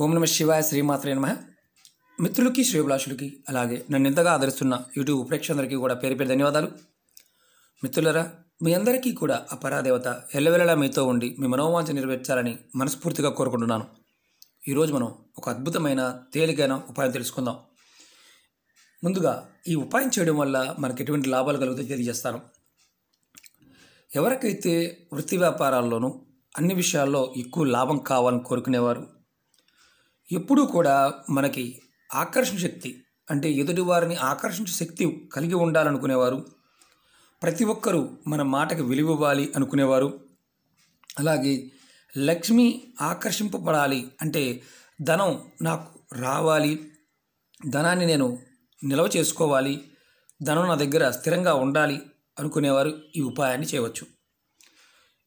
ఓం నమ శివాయ శ్రీమాత్రే నమ మిత్రులకి శ్రీభిలాషులకి అలాగే నన్ను ఇంతగా ఆదరిస్తున్న యూట్యూబ్ ప్రేక్షకులందరికీ కూడా పేరు పేరు ధన్యవాదాలు మిత్రులరా మీ అందరికీ కూడా ఆ దేవత ఎల్లవెల్లలా మీతో ఉండి మీ మనోవాంచ నెరవేర్చాలని మనస్ఫూర్తిగా కోరుకుంటున్నాను ఈరోజు మనం ఒక అద్భుతమైన తేలికైన ఉపాయం తెలుసుకుందాం ముందుగా ఈ ఉపాయం చేయడం వల్ల మనకు ఎటువంటి లాభాలు కలుగుతాయి తెలియజేస్తాను ఎవరికైతే వృత్తి వ్యాపారాల్లోనూ అన్ని విషయాల్లో ఎక్కువ లాభం కావాలని కోరుకునేవారు ఎప్పుడూ కూడా మనకి ఆకర్షణ శక్తి అంటే ఎదుటి వారిని ఆకర్షించే శక్తి కలిగి ఉండాలనుకునేవారు ప్రతి ఒక్కరూ మన మాటకు ఇవ్వాలి అనుకునేవారు అలాగే లక్ష్మి ఆకర్షింపబడాలి అంటే ధనం నాకు రావాలి ధనాన్ని నేను నిల్వ చేసుకోవాలి ధనం నా దగ్గర స్థిరంగా ఉండాలి అనుకునేవారు ఈ ఉపాయాన్ని చేయవచ్చు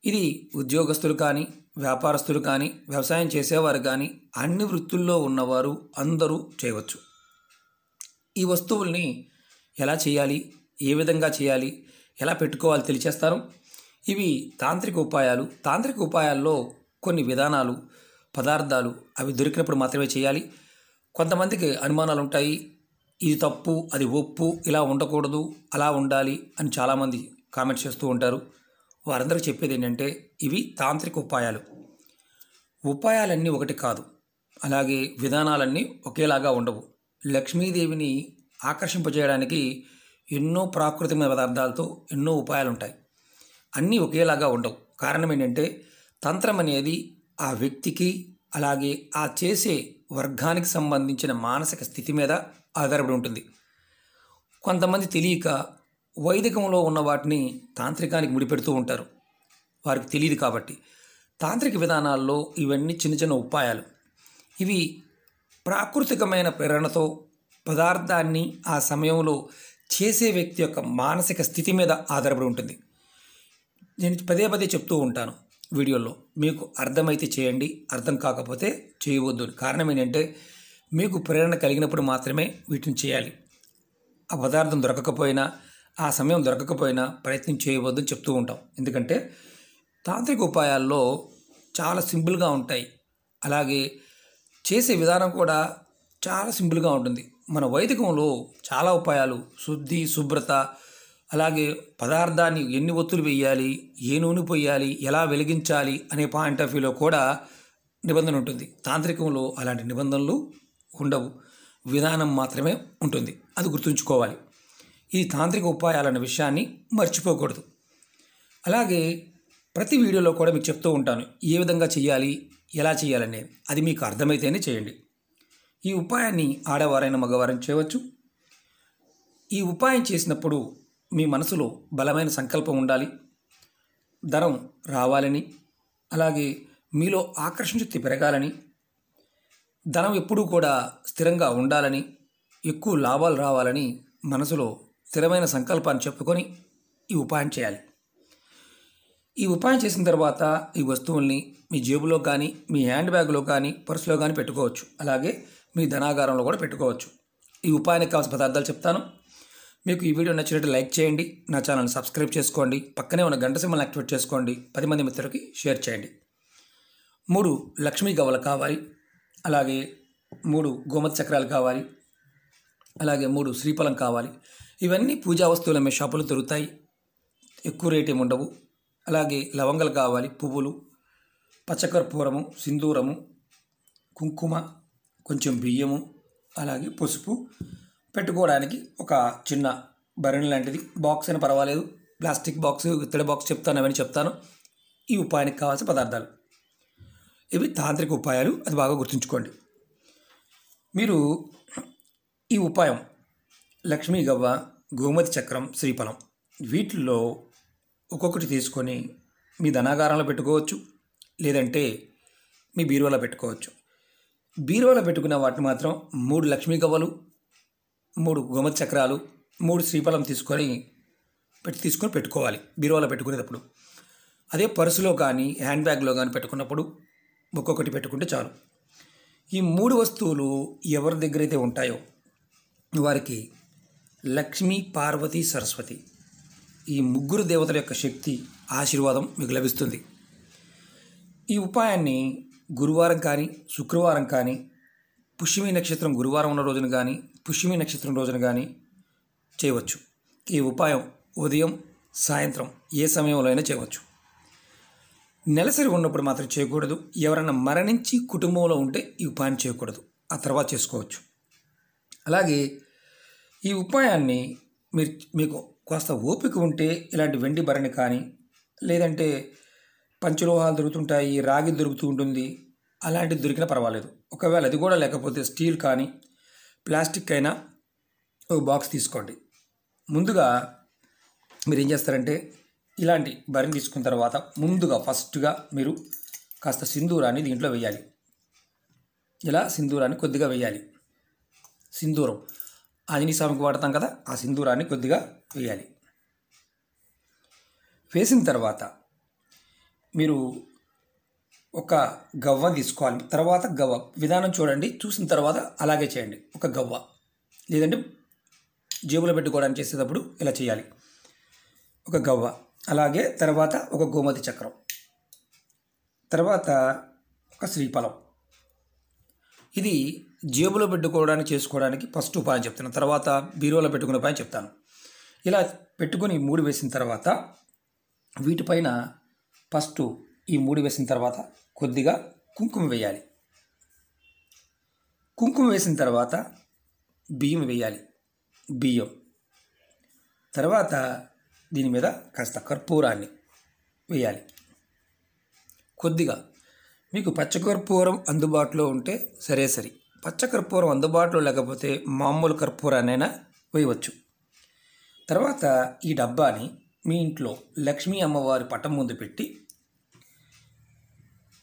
ఇది ఉద్యోగస్తులు కానీ వ్యాపారస్తులు కానీ వ్యవసాయం చేసేవారు కానీ అన్ని వృత్తుల్లో ఉన్నవారు అందరూ చేయవచ్చు ఈ వస్తువుల్ని ఎలా చేయాలి ఏ విధంగా చేయాలి ఎలా పెట్టుకోవాలి తెలియచేస్తారు ఇవి తాంత్రిక ఉపాయాలు తాంత్రిక ఉపాయాల్లో కొన్ని విధానాలు పదార్థాలు అవి దొరికినప్పుడు మాత్రమే చేయాలి కొంతమందికి అనుమానాలు ఉంటాయి ఇది తప్పు అది ఒప్పు ఇలా ఉండకూడదు అలా ఉండాలి అని చాలామంది కామెంట్స్ చేస్తూ ఉంటారు వారందరూ చెప్పేది ఏంటంటే ఇవి తాంత్రిక ఉపాయాలు ఉపాయాలన్నీ ఒకటి కాదు అలాగే విధానాలన్నీ ఒకేలాగా ఉండవు లక్ష్మీదేవిని ఆకర్షింపజేయడానికి ఎన్నో ప్రాకృతిక పదార్థాలతో ఎన్నో ఉపాయాలు ఉంటాయి అన్నీ ఒకేలాగా ఉండవు కారణం ఏంటంటే తంత్రం అనేది ఆ వ్యక్తికి అలాగే ఆ చేసే వర్గానికి సంబంధించిన మానసిక స్థితి మీద ఆధారపడి ఉంటుంది కొంతమంది తెలియక వైదికంలో ఉన్న వాటిని తాంత్రికానికి ముడిపెడుతూ ఉంటారు వారికి తెలియదు కాబట్టి తాంత్రిక విధానాల్లో ఇవన్నీ చిన్న చిన్న ఉపాయాలు ఇవి ప్రాకృతికమైన ప్రేరణతో పదార్థాన్ని ఆ సమయంలో చేసే వ్యక్తి యొక్క మానసిక స్థితి మీద ఆధారపడి ఉంటుంది నేను పదే పదే చెప్తూ ఉంటాను వీడియోలో మీకు అర్థమైతే చేయండి అర్థం కాకపోతే చేయవద్దు కారణం ఏంటంటే మీకు ప్రేరణ కలిగినప్పుడు మాత్రమే వీటిని చేయాలి ఆ పదార్థం దొరకకపోయినా ఆ సమయం దొరకకపోయినా ప్రయత్నం చేయవద్దు చెప్తూ ఉంటాం ఎందుకంటే తాంత్రిక ఉపాయాల్లో చాలా సింపుల్గా ఉంటాయి అలాగే చేసే విధానం కూడా చాలా సింపుల్గా ఉంటుంది మన వైదికంలో చాలా ఉపాయాలు శుద్ధి శుభ్రత అలాగే పదార్థాన్ని ఎన్ని ఒత్తులు వేయాలి ఏ నూనె పోయాలి ఎలా వెలిగించాలి అనే పాయింట్ ఆఫ్ వ్యూలో కూడా నిబంధన ఉంటుంది తాంత్రికంలో అలాంటి నిబంధనలు ఉండవు విధానం మాత్రమే ఉంటుంది అది గుర్తుంచుకోవాలి ఈ తాంత్రిక ఉపాయాలన్న విషయాన్ని మర్చిపోకూడదు అలాగే ప్రతి వీడియోలో కూడా మీకు చెప్తూ ఉంటాను ఏ విధంగా చేయాలి ఎలా చేయాలనేది అది మీకు అర్థమైతేనే చేయండి ఈ ఉపాయాన్ని ఆడవారైన మగవారని చేయవచ్చు ఈ ఉపాయం చేసినప్పుడు మీ మనసులో బలమైన సంకల్పం ఉండాలి ధనం రావాలని అలాగే మీలో ఆకర్షణశక్తి పెరగాలని ధనం ఎప్పుడూ కూడా స్థిరంగా ఉండాలని ఎక్కువ లాభాలు రావాలని మనసులో స్థిరమైన సంకల్పాన్ని చెప్పుకొని ఈ ఉపాయం చేయాలి ఈ ఉపాయం చేసిన తర్వాత ఈ వస్తువుల్ని మీ జేబులో కానీ మీ హ్యాండ్ బ్యాగ్లో కానీ పర్సులో కానీ పెట్టుకోవచ్చు అలాగే మీ ధనాగారంలో కూడా పెట్టుకోవచ్చు ఈ ఉపాయానికి కావాల్సిన పదార్థాలు చెప్తాను మీకు ఈ వీడియో నచ్చినట్టు లైక్ చేయండి నా ఛానల్ని సబ్స్క్రైబ్ చేసుకోండి పక్కనే ఉన్న గంట సింబల్ యాక్టివేట్ చేసుకోండి పది మంది మిత్రులకి షేర్ చేయండి మూడు లక్ష్మీ గవ్వలు కావాలి అలాగే మూడు గోమతి చక్రాలు కావాలి అలాగే మూడు శ్రీఫలం కావాలి ఇవన్నీ పూజా వస్తువులు అమ్మే షాపులు దొరుకుతాయి ఎక్కువ రేట్ ఏమి ఉండవు అలాగే లవంగలు కావాలి పువ్వులు పచ్చకర్పూరము సింధూరము కుంకుమ కొంచెం బియ్యము అలాగే పసుపు పెట్టుకోవడానికి ఒక చిన్న బరణి లాంటిది బాక్స్ అయినా పర్వాలేదు ప్లాస్టిక్ బాక్స్ ఇత్తడి బాక్స్ చెప్తాను అవన్నీ చెప్తాను ఈ ఉపాయానికి కావాల్సిన పదార్థాలు ఇవి తాంత్రిక ఉపాయాలు అది బాగా గుర్తుంచుకోండి మీరు ఈ ఉపాయం లక్ష్మీ గవ్వ గోమతి చక్రం శ్రీఫలం వీటిల్లో ఒక్కొక్కటి తీసుకొని మీ ధనాగారంలో పెట్టుకోవచ్చు లేదంటే మీ బీరువాలో పెట్టుకోవచ్చు బీరువాలో పెట్టుకున్న వాటిని మాత్రం మూడు లక్ష్మీ గవ్వలు మూడు గోమతి చక్రాలు మూడు శ్రీఫలం తీసుకొని పెట్టి తీసుకొని పెట్టుకోవాలి బీరువాలో పెట్టుకునేటప్పుడు అదే పర్సులో కానీ హ్యాండ్ బ్యాగ్లో కానీ పెట్టుకున్నప్పుడు ఒక్కొక్కటి పెట్టుకుంటే చాలు ఈ మూడు వస్తువులు ఎవరి దగ్గర అయితే ఉంటాయో వారికి లక్ష్మీ పార్వతి సరస్వతి ఈ ముగ్గురు దేవతల యొక్క శక్తి ఆశీర్వాదం మీకు లభిస్తుంది ఈ ఉపాయాన్ని గురువారం కానీ శుక్రవారం కానీ పుష్యమి నక్షత్రం గురువారం ఉన్న రోజున కానీ పుష్యమి నక్షత్రం రోజున కానీ చేయవచ్చు ఈ ఉపాయం ఉదయం సాయంత్రం ఏ సమయంలో అయినా చేయవచ్చు నెలసరి ఉన్నప్పుడు మాత్రం చేయకూడదు ఎవరైనా మరణించి కుటుంబంలో ఉంటే ఈ ఉపాయం చేయకూడదు ఆ తర్వాత చేసుకోవచ్చు అలాగే ఈ ఉపాయాన్ని మీరు మీకు కాస్త ఓపిక ఉంటే ఇలాంటి వెండి భరణి కానీ లేదంటే పంచలోహాలు దొరుకుతుంటాయి రాగి దొరుకుతూ ఉంటుంది అలాంటిది దొరికినా పర్వాలేదు ఒకవేళ అది కూడా లేకపోతే స్టీల్ కానీ ప్లాస్టిక్ అయినా ఒక బాక్స్ తీసుకోండి ముందుగా మీరు ఏం చేస్తారంటే ఇలాంటి బరిని తీసుకున్న తర్వాత ముందుగా ఫస్ట్గా మీరు కాస్త సింధూరాన్ని దీంట్లో వేయాలి ఇలా సింధూరాన్ని కొద్దిగా వేయాలి సింధూరం ఆంజనేయ స్వామికి వాడతాం కదా ఆ సింధూరాన్ని కొద్దిగా వేయాలి వేసిన తర్వాత మీరు ఒక గవ్వ తీసుకోవాలి తర్వాత గవ్వ విధానం చూడండి చూసిన తర్వాత అలాగే చేయండి ఒక గవ్వ లేదంటే జేబులో పెట్టుకోవడానికి చేసేటప్పుడు ఇలా చేయాలి ఒక గవ్వ అలాగే తర్వాత ఒక గోమతి చక్రం తర్వాత ఒక శ్రీఫలం ఇది జేబులో పెట్టుకోవడానికి చేసుకోవడానికి ఫస్ట్ ఉపాయం చెప్తాను తర్వాత బీరోలో పెట్టుకునే ఉపాయం చెప్తాను ఇలా పెట్టుకొని మూడు వేసిన తర్వాత వీటిపైన ఫస్ట్ ఈ మూడు వేసిన తర్వాత కొద్దిగా కుంకుమ వేయాలి కుంకుమ వేసిన తర్వాత బియ్యం వేయాలి బియ్యం తర్వాత దీని మీద కాస్త కర్పూరాన్ని వేయాలి కొద్దిగా మీకు పచ్చకర్పూరం అందుబాటులో ఉంటే సరే సరి పచ్చకర్పూరం అందుబాటులో లేకపోతే మామూలు కర్పూరాన్నైనా వేయవచ్చు తర్వాత ఈ డబ్బాని మీ ఇంట్లో లక్ష్మీ అమ్మవారి పటం ముందు పెట్టి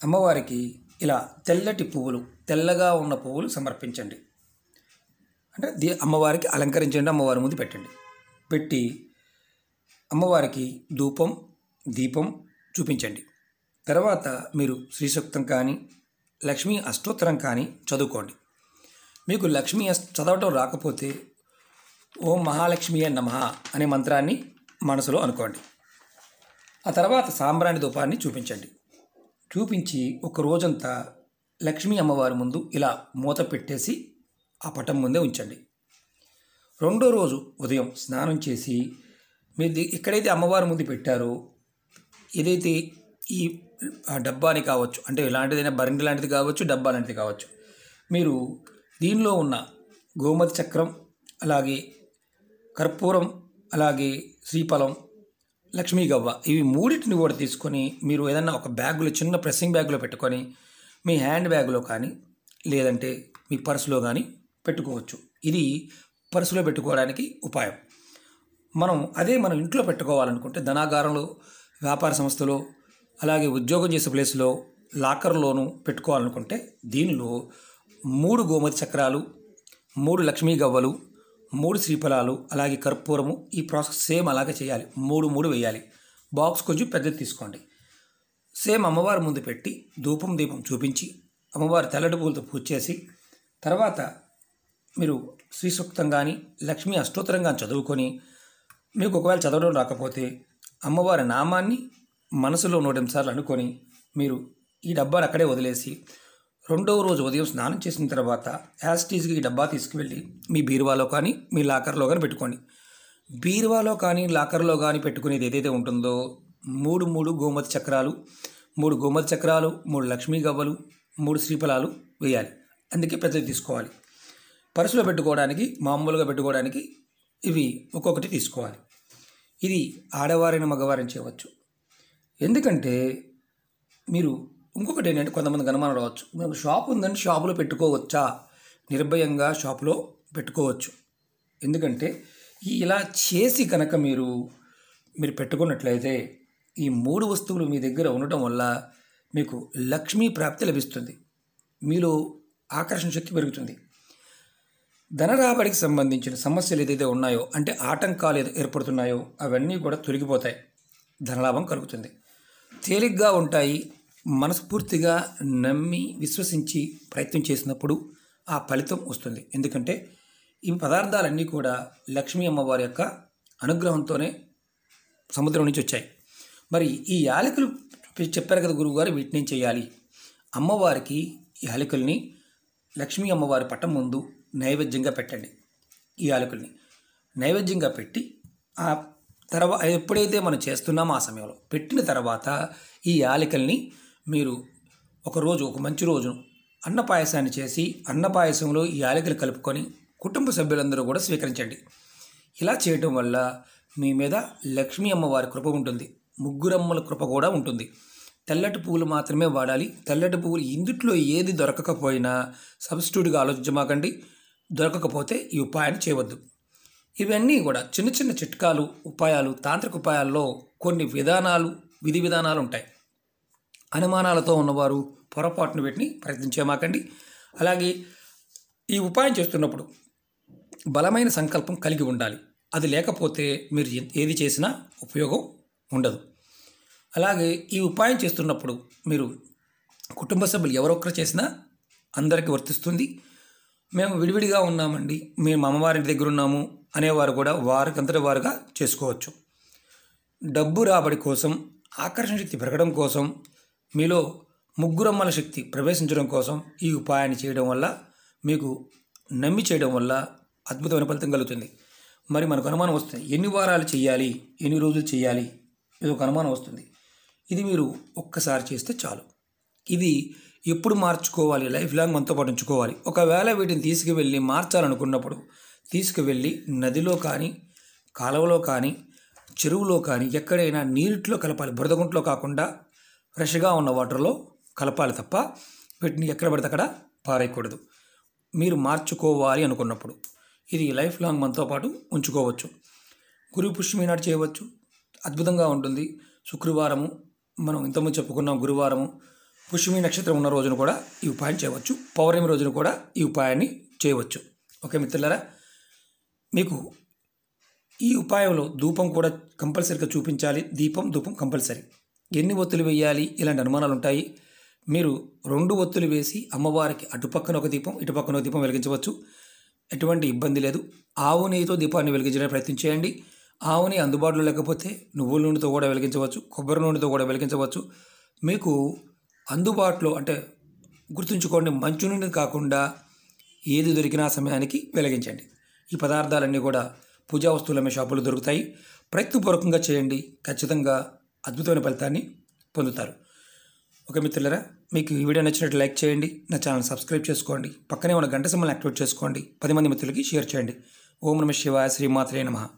అమ్మవారికి ఇలా తెల్లటి పువ్వులు తెల్లగా ఉన్న పువ్వులు సమర్పించండి అంటే దీ అమ్మవారికి అలంకరించండి అమ్మవారి ముందు పెట్టండి పెట్టి అమ్మవారికి ధూపం దీపం చూపించండి తర్వాత మీరు శ్రీశక్తం కానీ లక్ష్మీ అష్టోత్తరం కానీ చదువుకోండి మీకు లక్ష్మీ చదవటం రాకపోతే ఓం మహాలక్ష్మి నమః అనే మంత్రాన్ని మనసులో అనుకోండి ఆ తర్వాత సాంబ్రాణి ధూపాన్ని చూపించండి చూపించి ఒక రోజంతా లక్ష్మీ అమ్మవారి ముందు ఇలా మూత పెట్టేసి ఆ పటం ముందే ఉంచండి రెండో రోజు ఉదయం స్నానం చేసి మీరు ఎక్కడైతే అమ్మవారి ముందు పెట్టారో ఏదైతే ఈ డబ్బాని కావచ్చు అంటే ఇలాంటిదైనా బరిండి లాంటిది కావచ్చు డబ్బా లాంటిది కావచ్చు మీరు దీనిలో ఉన్న గోమతి చక్రం అలాగే కర్పూరం అలాగే శ్రీఫలం లక్ష్మీ గవ్వ ఇవి మూడింటిని కూడా తీసుకొని మీరు ఏదన్నా ఒక బ్యాగులో చిన్న ప్రెస్సింగ్ బ్యాగులో పెట్టుకొని మీ హ్యాండ్ బ్యాగ్లో కానీ లేదంటే మీ పర్సులో కానీ పెట్టుకోవచ్చు ఇది పర్సులో పెట్టుకోవడానికి ఉపాయం మనం అదే మనం ఇంట్లో పెట్టుకోవాలనుకుంటే ధనాగారంలో వ్యాపార సంస్థలో అలాగే ఉద్యోగం చేసే ప్లేస్లో లాకర్లోనూ పెట్టుకోవాలనుకుంటే దీనిలో మూడు గోమతి చక్రాలు మూడు లక్ష్మీ గవ్వలు మూడు శ్రీఫలాలు అలాగే కర్పూరము ఈ ప్రాసెస్ సేమ్ అలాగే చేయాలి మూడు మూడు వేయాలి బాక్స్ కొంచెం పెద్దది తీసుకోండి సేమ్ అమ్మవారి ముందు పెట్టి ధూపం దీపం చూపించి అమ్మవారి తెల్లటి పూలతో పూజ చేసి తర్వాత మీరు శ్రీ సూక్తం కానీ లక్ష్మీ అష్టోత్తరం కానీ చదువుకొని మీకు ఒకవేళ చదవడం రాకపోతే అమ్మవారి నామాన్ని మనసులో నూట సార్లు అనుకొని మీరు ఈ డబ్బాను అక్కడే వదిలేసి రెండవ రోజు ఉదయం స్నానం చేసిన తర్వాత యాస్టీజ్గా ఈ డబ్బా తీసుకువెళ్ళి మీ బీరువాలో కానీ మీ లాకర్లో కానీ పెట్టుకోండి బీరువాలో కానీ లాకర్లో కానీ పెట్టుకునేది ఏదైతే ఉంటుందో మూడు మూడు గోమతి చక్రాలు మూడు గోమతి చక్రాలు మూడు లక్ష్మీ గవ్వలు మూడు శ్రీఫలాలు వేయాలి అందుకే ప్రజలు తీసుకోవాలి పరుసులో పెట్టుకోవడానికి మామూలుగా పెట్టుకోవడానికి ఇవి ఒక్కొక్కటి తీసుకోవాలి ఇది ఆడవారిని మగవారిని చేయవచ్చు ఎందుకంటే మీరు ఇంకొకటి ఏంటంటే కొంతమంది అనుమానం రావచ్చు మేము షాప్ ఉందని షాపులో పెట్టుకోవచ్చా నిర్భయంగా షాపులో పెట్టుకోవచ్చు ఎందుకంటే ఈ ఇలా చేసి కనుక మీరు మీరు పెట్టుకున్నట్లయితే ఈ మూడు వస్తువులు మీ దగ్గర ఉండటం వల్ల మీకు లక్ష్మీ ప్రాప్తి లభిస్తుంది మీలో ఆకర్షణ శక్తి పెరుగుతుంది ధన రాబడికి సంబంధించిన సమస్యలు ఏదైతే ఉన్నాయో అంటే ఆటంకాలు ఏర్పడుతున్నాయో అవన్నీ కూడా తొలగిపోతాయి ధనలాభం కలుగుతుంది తేలిగ్గా ఉంటాయి మనస్ఫూర్తిగా నమ్మి విశ్వసించి ప్రయత్నం చేసినప్పుడు ఆ ఫలితం వస్తుంది ఎందుకంటే ఈ పదార్థాలన్నీ కూడా లక్ష్మీ అమ్మవారి యొక్క అనుగ్రహంతోనే సముద్రం నుంచి వచ్చాయి మరి ఈ యాలకులు చెప్పారు కదా గురువుగారు వీటిని చేయాలి అమ్మవారికి యాలకుల్ని లక్ష్మీ అమ్మవారి పట్టం ముందు నైవేద్యంగా పెట్టండి ఈ యాలకుల్ని నైవేద్యంగా పెట్టి ఆ తర్వా ఎప్పుడైతే మనం చేస్తున్నామో ఆ సమయంలో పెట్టిన తర్వాత ఈ యాలికల్ని మీరు ఒకరోజు ఒక మంచి రోజును అన్న పాయసాన్ని చేసి అన్న పాయసంలో ఈ యాలికలు కలుపుకొని కుటుంబ సభ్యులందరూ కూడా స్వీకరించండి ఇలా చేయటం వల్ల మీ మీద లక్ష్మీ అమ్మవారి కృప ఉంటుంది ముగ్గురమ్మల కృప కూడా ఉంటుంది తెల్లటి పువ్వులు మాత్రమే వాడాలి తెల్లటి పువ్వులు ఇందుట్లో ఏది దొరకకపోయినా సబ్స్టిట్యూట్గా ఆలోచించమాకండి దొరకకపోతే ఈ ఉపాయాన్ని చేయవద్దు ఇవన్నీ కూడా చిన్న చిన్న చిట్కాలు ఉపాయాలు తాంత్రిక ఉపాయాల్లో కొన్ని విధానాలు విధి విధానాలు ఉంటాయి అనుమానాలతో ఉన్నవారు పొరపాటును వీటిని ప్రయత్నించేమాకండి అలాగే ఈ ఉపాయం చేస్తున్నప్పుడు బలమైన సంకల్పం కలిగి ఉండాలి అది లేకపోతే మీరు ఏది చేసినా ఉపయోగం ఉండదు అలాగే ఈ ఉపాయం చేస్తున్నప్పుడు మీరు కుటుంబ సభ్యులు ఎవరొక్కరు చేసినా అందరికీ వర్తిస్తుంది మేము విడివిడిగా ఉన్నామండి మేము అమ్మవారి దగ్గర ఉన్నాము అనేవారు కూడా వారికి అంతటి వారుగా చేసుకోవచ్చు డబ్బు రాబడి కోసం ఆకర్షణ శక్తి పెరగడం కోసం మీలో ముగ్గురమ్మల శక్తి ప్రవేశించడం కోసం ఈ ఉపాయాన్ని చేయడం వల్ల మీకు నమ్మి చేయడం వల్ల అద్భుతమైన ఫలితం కలుగుతుంది మరి మనకు అనుమానం వస్తుంది ఎన్ని వారాలు చేయాలి ఎన్ని రోజులు చేయాలి ఇది ఒక అనుమానం వస్తుంది ఇది మీరు ఒక్కసారి చేస్తే చాలు ఇది ఎప్పుడు మార్చుకోవాలి లైఫ్ లాంగ్ మనతో పాటు ఉంచుకోవాలి ఒకవేళ వీటిని తీసుకువెళ్ళి మార్చాలనుకున్నప్పుడు తీసుకువెళ్ళి నదిలో కానీ కాలువలో కానీ చెరువులో కానీ ఎక్కడైనా నీటిలో కలపాలి బురదగుంట్లో కాకుండా ఫ్రెష్గా ఉన్న వాటర్లో కలపాలి తప్ప వీటిని ఎక్కడ పడితే అక్కడ పారేయకూడదు మీరు మార్చుకోవాలి అనుకున్నప్పుడు ఇది లైఫ్ లాంగ్ మనతో పాటు ఉంచుకోవచ్చు గురు పుష్మి నాడు చేయవచ్చు అద్భుతంగా ఉంటుంది శుక్రవారము మనం ఇంతకుముందు చెప్పుకున్నాం గురువారము పుష్మి నక్షత్రం ఉన్న రోజున కూడా ఈ ఉపాయం చేయవచ్చు పౌర్ణమి రోజున కూడా ఈ ఉపాయాన్ని చేయవచ్చు ఓకే మిత్రులారా మీకు ఈ ఉపాయంలో ధూపం కూడా కంపల్సరీగా చూపించాలి దీపం ధూపం కంపల్సరీ ఎన్ని ఒత్తులు వేయాలి ఇలాంటి అనుమానాలు ఉంటాయి మీరు రెండు ఒత్తులు వేసి అమ్మవారికి అటుపక్కన ఒక దీపం ఇటుపక్కన ఒక దీపం వెలిగించవచ్చు ఎటువంటి ఇబ్బంది లేదు ఆవు నెయ్యితో దీపాన్ని వెలిగించడానికి ప్రయత్నం చేయండి ఆవు నెయ్యి అందుబాటులో లేకపోతే నువ్వుల నూనెతో కూడా వెలిగించవచ్చు కొబ్బరి నూనెతో కూడా వెలిగించవచ్చు మీకు అందుబాటులో అంటే గుర్తుంచుకోండి మంచు నుండి కాకుండా ఏది దొరికినా సమయానికి వెలిగించండి ఈ పదార్థాలన్నీ కూడా పూజా వస్తువులు మీ షాపులు దొరుకుతాయి ప్రయత్నపూర్వకంగా చేయండి ఖచ్చితంగా అద్భుతమైన ఫలితాన్ని పొందుతారు ఒక మిత్రులరా మీకు ఈ వీడియో నచ్చినట్టు లైక్ చేయండి నా ఛానల్ సబ్స్క్రైబ్ చేసుకోండి పక్కనే ఉన్న గంట సమ్మల్ని యాక్టివేట్ చేసుకోండి పది మంది మిత్రులకి షేర్ చేయండి ఓం నమ శివాయ శ్రీమాత్రే నమః